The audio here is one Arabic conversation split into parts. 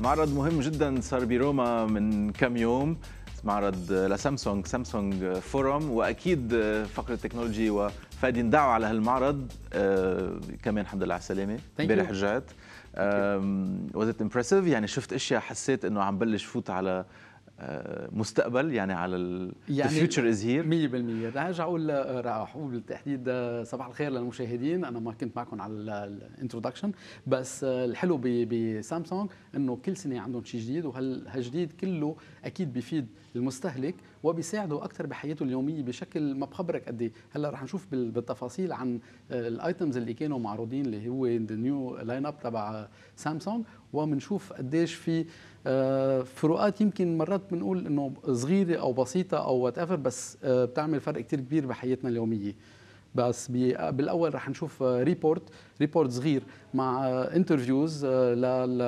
معرض مهم جدا صار بروما من كم يوم معرض لسامسونج سامسونج فورم واكيد فقره التكنولوجي وفادي ندعو على هالمعرض آه، كمان الحمد لله على السلامه امبارح رجعت وزت امبرسيف يعني شفت اشياء حسيت انه عم بلش فوت على مستقبل يعني على ال يعني future is here 100% رح رجع اقول آه، رح اقول بالتحديد آه، صباح الخير للمشاهدين انا ما كنت معكم على الانترودكشن بس آه، الحلو بسامسونج انه كل سنه عندهم شيء جديد وهالجديد كله اكيد بيفيد المستهلك وبيساعده اكثر بحياته اليوميه بشكل ما بخبرك قد ايه هلا رح نشوف بالتفاصيل عن الايتمز اللي كانوا معروضين اللي هو ذا نيو لاين اب تبع سامسونج وبنشوف قديش في آه، فروقات يمكن مرات بنقول انه صغيره او بسيطه او وات بس آه، بتعمل فرق كتير كبير بحياتنا اليوميه بس بالاول رح نشوف ريبورت آه، ريبورت صغير مع انترفيوز ل ل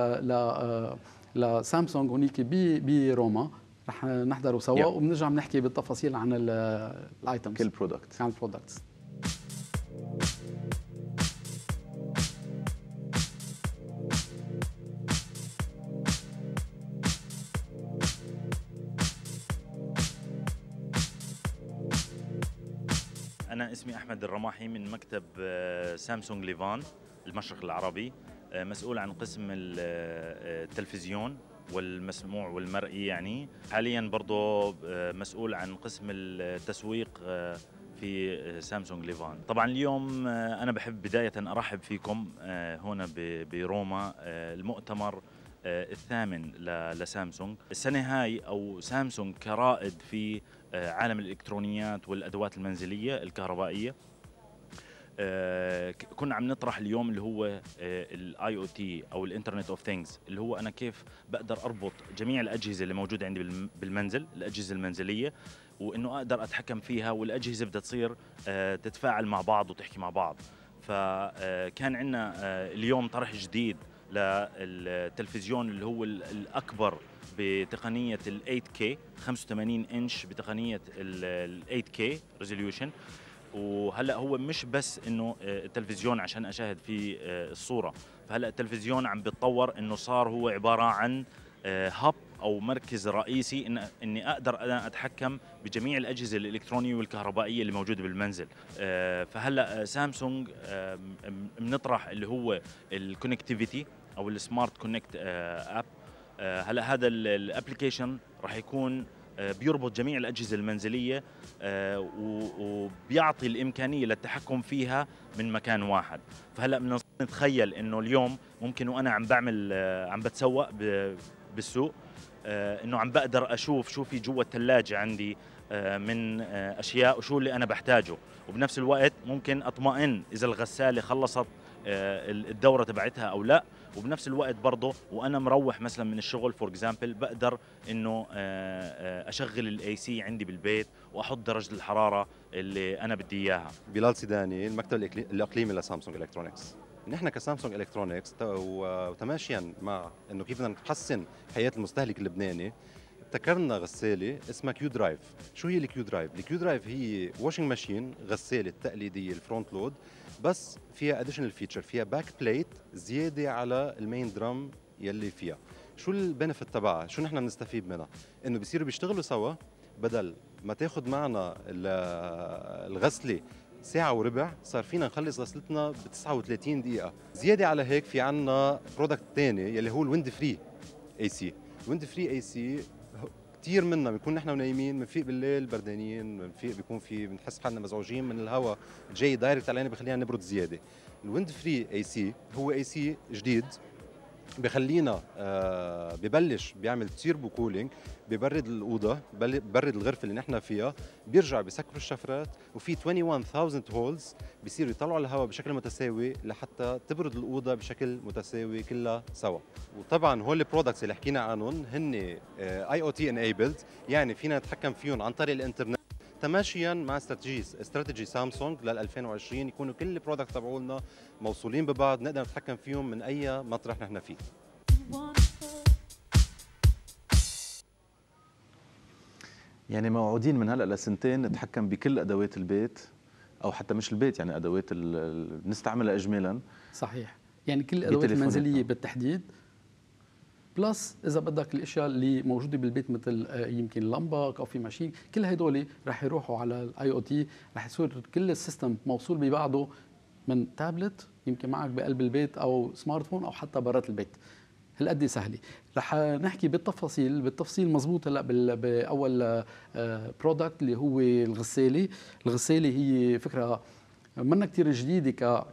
ل لسامسونج هونيك بروما رح نحضره سوا yeah. وبنرجع بنحكي بالتفاصيل عن الايتمز كل برودكت عن البرودكتس أنا اسمي أحمد الرماحي من مكتب آه، سامسونج ليفان المشرق العربي آه، مسؤول عن قسم آه، التلفزيون والمسموع والمرئي يعني حاليا برضه آه، مسؤول عن قسم التسويق آه، في آه، سامسونج ليفان طبعا اليوم انا بحب بدايه ارحب فيكم هنا بروما المؤتمر الثامن لسامسونج السنه هاي او سامسونج كرائد في عالم الالكترونيات والادوات المنزليه الكهربائيه آه، كنا عم نطرح اليوم اللي هو آه، الاي او تي او الانترنت اوف ثينجز اللي هو انا كيف بقدر اربط جميع الاجهزه اللي موجوده عندي بالمنزل الاجهزه المنزليه وانه اقدر اتحكم فيها والاجهزه بدها تصير آه، تتفاعل مع بعض وتحكي مع بعض فكان عندنا اليوم طرح جديد للتلفزيون اللي هو الاكبر بتقنيه ال 8K 85 انش بتقنيه ال 8K ريزوليوشن وهلا هو مش بس انه آه، التلفزيون عشان اشاهد فيه آه، الصوره فهلا التلفزيون عم بيتطور انه صار هو عباره عن آه، هب او مركز رئيسي إن اني اقدر انا اتحكم بجميع الاجهزه الالكترونيه والكهربائيه اللي موجوده بالمنزل فهلا سامسونج بنطرح اللي هو الكونكتيفيتي او السمارت كونكت اب هلا هذا الابلكيشن راح يكون بيربط جميع الأجهزة المنزلية آه، وبيعطي الإمكانية للتحكم فيها من مكان واحد فهلأ بدنا نتخيل إنه اليوم ممكن وأنا عم بعمل آه، عم بتسوق بالسوق آه، إنه عم بقدر أشوف شو في جوا الثلاجة عندي من أشياء وشو اللي أنا بحتاجه وبنفس الوقت ممكن أطمئن إذا الغسالة خلصت الدورة تبعتها أو لا وبنفس الوقت برضه وانا مروح مثلا من الشغل فور اكزامبل بقدر انه آه، آه، اشغل الاي سي عندي بالبيت واحط درجه الحراره اللي انا بدي اياها بلال سيداني المكتب الاقليمي لسامسونج الكترونكس نحن كسامسونج الكترونكس وتماشيا مع انه كيف بدنا نحسن حياه المستهلك اللبناني ابتكرنا غساله اسمها كيو درايف شو هي الكيو درايف الكيو درايف هي واشنج ماشين غساله تقليديه الفرونت لود بس فيها اديشنال فيتشر فيها باك بليت زياده على المين درام يلي فيها شو البنفيت تبعها شو نحن بنستفيد منها انه بيصيروا بيشتغلوا سوا بدل ما تاخذ معنا الغسله ساعة وربع صار فينا نخلص غسلتنا ب 39 دقيقة زيادة على هيك في عنا برودكت ثاني يلي هو الويند فري اي سي الويند فري اي سي كثير منا بنكون نحن نايمين بنفيق بالليل بردانين بنفيق بيكون في بنحس حالنا مزعوجين من الهواء جاي دايركت علينا بخلينا نبرد زياده الويند فري اي سي هو اي سي جديد بخلينا آه، ببلش بيعمل تيربو كولينج ببرد الاوضه ببرد الغرفه اللي نحن فيها بيرجع بسكر الشفرات وفي 21000 هولز بيصيروا يطلعوا الهواء بشكل متساوي لحتى تبرد الاوضه بشكل متساوي كلها سوا وطبعا هول البرودكتس اللي حكينا عنهم هن اي او تي انيبلد يعني فينا نتحكم فيهم عن طريق الانترنت تماشيا مع استراتيجيز استراتيجي سامسونج لل 2020 يكونوا كل البرودكت تبعولنا موصولين ببعض نقدر نتحكم فيهم من اي مطرح نحن فيه يعني موعودين من هلا لسنتين نتحكم بكل ادوات البيت او حتى مش البيت يعني ادوات بنستعملها اجمالا صحيح يعني كل الادوات المنزليه بالتحديد بلس اذا بدك الاشياء اللي موجوده بالبيت مثل آه، يمكن لمبه كوفي ماشين كل هدول رح يروحوا على الاي او تي رح يصير كل السيستم موصول ببعضه من تابلت يمكن معك بقلب البيت او سمارت فون او حتى برات البيت هالقد سهله رح نحكي بالتفاصيل بالتفصيل مزبوط هلا باول برودكت آه، اللي هو الغساله الغساله هي فكره منا كتير جديدة ك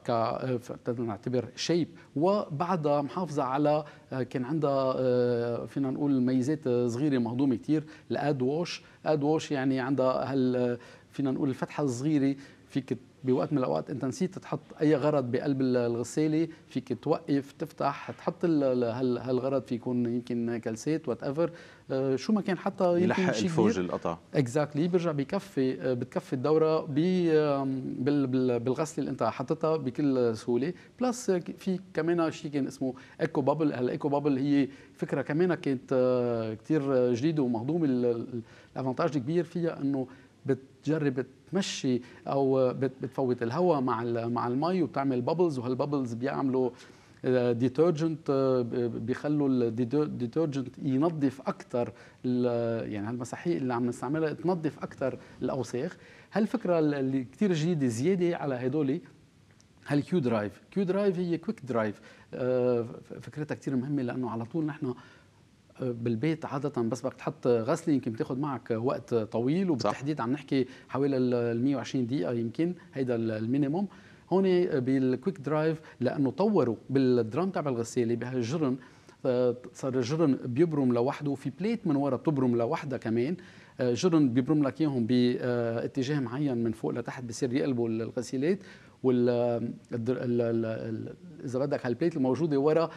ك نعتبر شيب وبعدها محافظة على كان عندها فينا نقول ميزات صغيرة مهضومة كتير الاد ووش اد ووش يعني عندها هال فينا نقول الفتحة الصغيرة فيك بوقت من الاوقات انت نسيت تحط اي غرض بقلب الغساله فيك توقف تفتح تحط هالغرض في يكون يمكن كلسات وات ايفر شو ما كان حتى يمكن يلحق الفوج القطع اكزاكتلي بيرجع بكفي آه، بتكفي الدوره بالغسله اللي انت حطتها بكل سهوله بلس آه، في كمان شيء كان اسمه ايكو بابل هالايكو بابل هي فكره كمان كانت آه، كثير جديده ومهضومه الافانتاج الكبير فيها انه بتجرب تمشي او بتفوت الهواء مع مع المي وبتعمل بابلز وهالبابلز بيعملوا ديترجنت آه، آه، بيخلوا الديترجنت ينظف اكثر يعني هالمساحيق اللي عم نستعملها تنظف اكثر الاوساخ هالفكره اللي كثير جديده زياده على هدول هالكيو درايف كيو درايف هي كويك درايف آه، فكرتها كثير مهمه لانه على طول نحن بالبيت عاده بس بدك تحط غسله يمكن بتاخذ معك وقت طويل وبالتحديد عم نحكي حوالي ال 120 دقيقه يمكن هيدا المينيموم هون بالكويك درايف لانه طوروا بالدرام تبع الغساله بهالجرن آه، صار الجرن بيبرم لوحده في بليت من ورا بتبرم لوحدها كمان آه، جرن بيبرم لك اياهم باتجاه آه، معين من فوق لتحت بصير يقلبوا الغسيلات وال اذا بدك هالبليت الموجوده ورا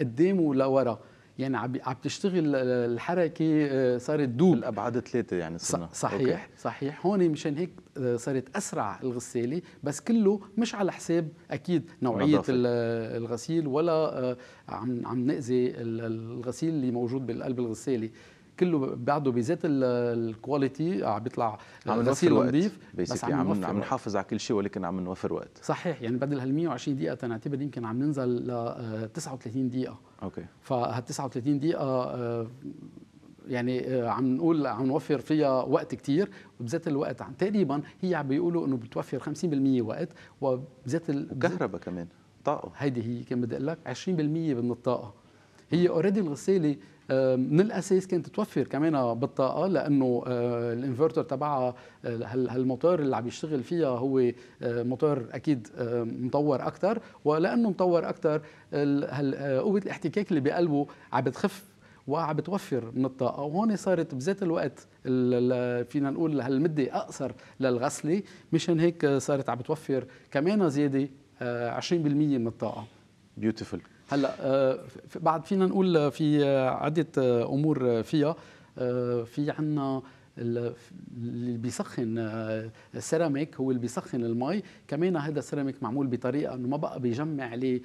قدامه لورا يعني عم تشتغل الحركه آه، صارت دوب الابعاد ثلاثه يعني صرنا صحيح أوكي. صحيح هون مشان هيك آه، صارت اسرع الغساله بس كله مش على حساب اكيد نوعيه نظافة. الغسيل ولا آه، عم عم ناذي الغسيل اللي موجود بالقلب الغساله كله بعده بذات الكواليتي آه، عم بيطلع آه، عم نوفر وقت نظيف بس عم, عم, عم نحافظ على كل شيء ولكن عم نوفر وقت صحيح يعني بدل هال 120 دقيقه تنعتبر يمكن عم ننزل ل 39 آه، دقيقه اوكي فهال 39 دقيقه يعني عم نقول عم نوفر فيها وقت كتير وبذات الوقت عم تقريبا هي عم بيقولوا انه بتوفر 50% وقت وبذات الكهرباء كمان طاقه هيدي هي كان بدي اقول لك 20% من الطاقه هي اوريدي الغساله من الاساس كانت توفر كمان بالطاقه لانه آه، الانفرتر تبعها آه، هالموتور اللي عم يشتغل فيها هو آه، موتور اكيد مطور اكثر ولانه مطور اكثر قوه الاحتكاك اللي بقلبه عم بتخف وعم بتوفر من الطاقه وهون صارت بذات الوقت فينا نقول هالمده اقصر للغسله مشان هيك صارت عم بتوفر كمان زياده 20% من الطاقه بيوتيفول هلا آه، بعد فينا نقول آه، في آه، عده امور فيها في عندنا اللي بيسخن السيراميك هو اللي بيسخن المي كمان هذا السيراميك معمول بطريقه انه ما بقى بيجمع عليه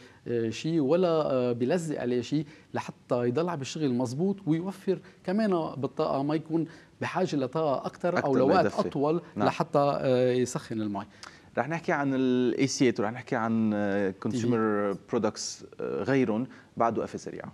شيء ولا بيلزق عليه شيء لحتى يضل عم يشتغل مزبوط ويوفر كمان بالطاقه ما يكون بحاجه لطاقه اكثر, أكثر او لوقت اطول نعم. لحتى يسخن المي رح نحكي عن الاي سيات ورح نحكي عن كونسيومر آه، برودكتس آه، غيرهم بعده قفه سريعه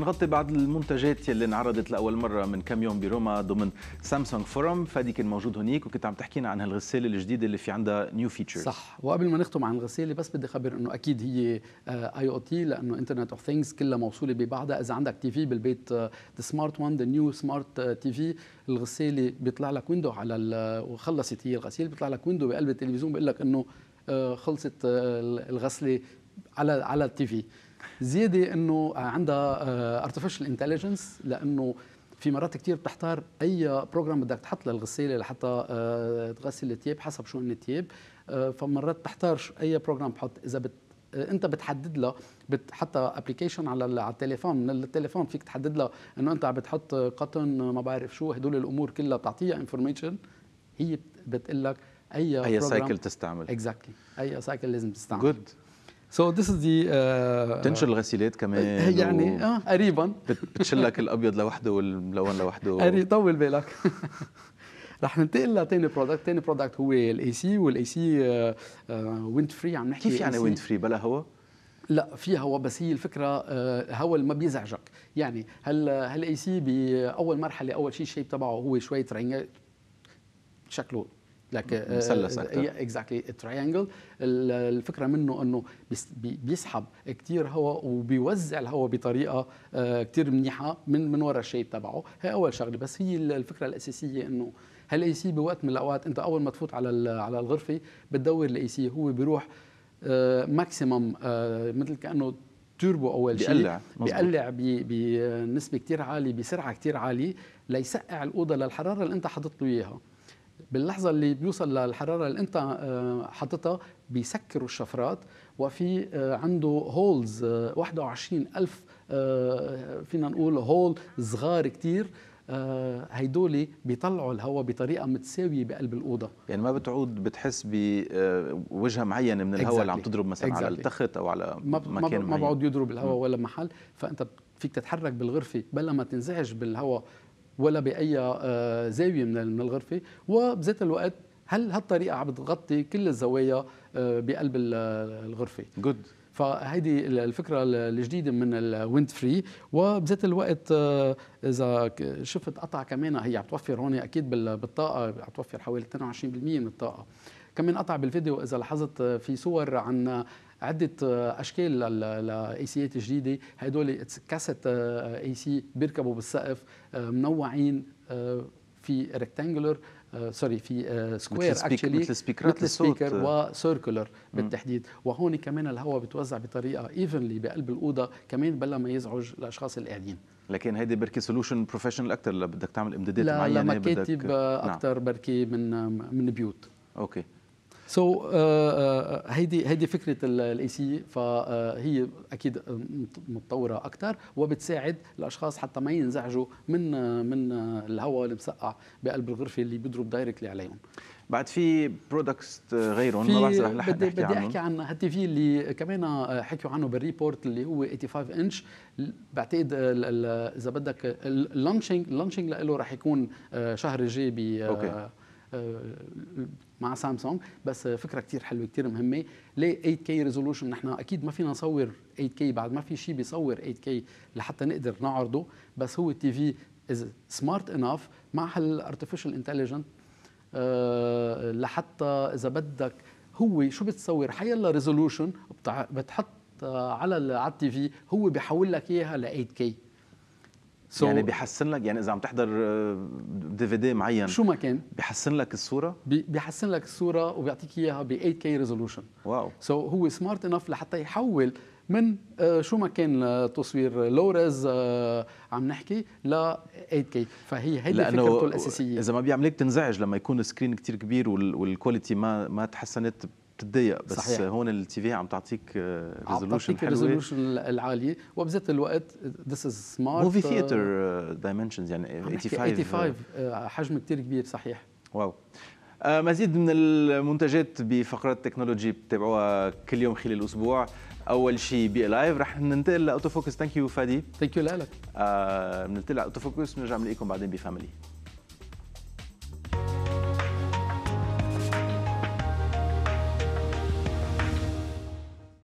نغطي بعض المنتجات اللي انعرضت لاول مره من كم يوم بروما ضمن سامسونج فورم فادي كان موجود هنيك وكنت عم تحكينا عن هالغساله الجديده اللي في عندها نيو فيتشرز صح وقبل ما نختم عن الغساله بس بدي خبر انه اكيد هي اي او تي لانه انترنت اوف ثينجز كلها موصوله ببعضها اذا عندك تي في بالبيت ذا سمارت وان ذا نيو سمارت تي في الغساله بيطلع لك ويندو على وخلصت هي الغسيل بيطلع لك ويندو بقلب التلفزيون بيقول لك انه آه، خلصت آه، الغسله على على التي في زياده انه عندها ارتفيشال آه، انتليجنس لانه في مرات كثير بتحتار اي بروجرام بدك تحط للغساله لحتى آه، تغسل الثياب حسب شو هن الثياب آه، فمرات بتحتار اي بروجرام بحط اذا بت انت بتحدد لها بت حتى ابلكيشن على على التليفون من التليفون فيك تحدد لها انه انت عم بتحط قطن ما بعرف شو هدول الامور كلها بتعطيها انفورميشن هي بتقول لك اي اي سايكل تستعمل اكزاكتلي exactly. اي سايكل لازم تستعمل جود سو ذس از ذا بتنشر الغسيلات كمان آه، يعني و... اه قريبا بتشلك الابيض لوحده والملون لوحده قريب طول بالك رح ننتقل لتاني برودكت، تاني برودكت هو الاي سي والاي سي ويند فري عم نحكي كيف يعني ويند فري بلا هواء؟ لا في هواء بس هي الفكره آه، هواء ما بيزعجك يعني هل هالاي سي باول مرحله اول شيء الشيب تبعه هو شويه ترينجل شكله لك آه، مثلث اكزاكتلي آه، تريانجل الفكره منه انه بيسحب كثير هواء وبيوزع الهواء بطريقه آه، كثير منيحه من من وراء الشيب تبعه هي اول شغله بس هي الفكره الاساسيه انه هالاي سي بوقت من الاوقات انت اول ما تفوت على على الغرفه بتدور الاي سي هو بيروح ماكسيمم مثل كانه توربو اول شيء بيقلع بيقلع بنسبه كثير عاليه بسرعه كثير عاليه ليسقع الاوضه للحراره اللي انت حاطط له اياها باللحظه اللي بيوصل للحراره اللي انت آه، حاططها بيسكروا الشفرات وفي آه، عنده هولز آه، 21 ألف فينا نقول هول صغار كتير هيدول بيطلعوا الهواء بطريقه متساويه بقلب الاوضه يعني ما بتعود بتحس بوجهه معينه من الهواء exactly. اللي عم تضرب مثلا exactly. على التخت او على ما مكان ما, ما بعود يضرب الهواء ولا محل فانت فيك تتحرك بالغرفه بلا ما تنزعج بالهواء ولا باي آه، زاويه من الغرفه وبذات الوقت هل هالطريقه عم بتغطي كل الزوايا آه، بقلب الغرفه جود فهيدي الفكره الجديده من الويند فري وبذات الوقت آه، اذا شفت قطع كمان هي عم توفر هون اكيد بالطاقه عم توفر حوالي 22% من الطاقه كمان قطع بالفيديو اذا لاحظت في صور عن عده آه، اشكال للاي سيات جديده هدول كاسيت اي آه، سي بيركبوا بالسقف آه، منوعين في ريكتانجلر سوري في سكوير اكشلي مثل سبيكر مثل سبيكر وسيركلر بالتحديد وهون كمان الهواء بتوزع بطريقه ايفنلي بقلب الاوضه كمان بلا ما يزعج الاشخاص اللي قاعدين لكن هيدي بركي سولوشن بروفيشنال اكثر بدك تعمل امدادات معينه لمكاتب اكثر نعم. بركي من من بيوت اوكي سو uh, uh, uh, هيدي هيدي فكره الاي سي فهي آه، اكيد متطوره اكثر وبتساعد الاشخاص حتى ما ينزعجوا من من الهواء المسقع بقلب الغرفه اللي بيضرب دايركتلي عليهم بعد في برودكتس غيرهم ما بعرف رح نحكي بدي, بدي احكي عن هالتي في اللي كمان آه، حكوا عنه بالريبورت اللي هو 85 انش بعتقد اذا بدك اللانشينج اللانشينج له رح يكون آه، شهر الجاي ب اوكي مع سامسونج بس فكره كثير حلوه كثير مهمه ليه 8 كي ريزولوشن نحن اكيد ما فينا نصور 8 كي بعد ما في شيء بيصور 8 كي لحتى نقدر نعرضه بس هو التي في از سمارت انف مع هالارتفيشال انتليجنت آه، لحتى اذا بدك هو شو بتصور حيلا ريزولوشن بتحط على على التي في هو بيحول لك اياها ل 8 كي so يعني بيحسن لك يعني اذا عم تحضر دي في دي معين شو ما كان بيحسن لك الصوره بي بيحسن لك الصوره وبيعطيك اياها ب 8K ريزولوشن واو سو so هو سمارت انف لحتى يحول من آه، شو ما كان تصوير لورز آه، عم نحكي ل 8K فهي هيدي فكرته الاساسيه اذا ما بيعملك تنزعج لما يكون سكرين كتير كبير والكواليتي ما ما تحسنت تتضايق بس صحيح. هون التي في عم تعطيك ريزولوشن آه، حلوه ريزولوشن العاليه وبذات الوقت ذس از سمارت موفي ثياتر دايمنشنز يعني 85 85 آه. آه، حجم كثير كبير صحيح واو مزيد من المنتجات بفقرات التكنولوجي بتابعوها كل يوم خلال الاسبوع اول شيء بي لايف رح ننتقل لاوتو فوكس ثانك يو فادي ثانك يو لك بننتقل آه لاوتو فوكس بنرجع بنلاقيكم بعدين بفاميلي